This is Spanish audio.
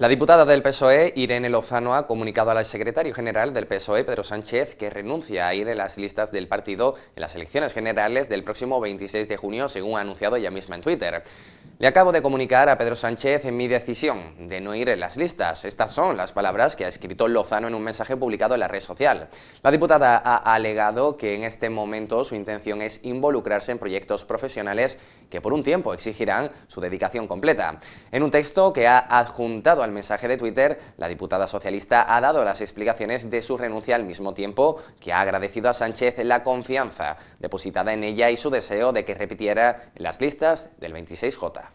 La diputada del PSOE, Irene Lozano, ha comunicado al secretario general del PSOE, Pedro Sánchez, que renuncia a ir en las listas del partido en las elecciones generales del próximo 26 de junio, según ha anunciado ella misma en Twitter. Le acabo de comunicar a Pedro Sánchez en mi decisión de no ir en las listas. Estas son las palabras que ha escrito Lozano en un mensaje publicado en la red social. La diputada ha alegado que en este momento su intención es involucrarse en proyectos profesionales que por un tiempo exigirán su dedicación completa. En un texto que ha adjuntado al mensaje de Twitter, la diputada socialista ha dado las explicaciones de su renuncia al mismo tiempo que ha agradecido a Sánchez la confianza depositada en ella y su deseo de que repitiera las listas del 26J.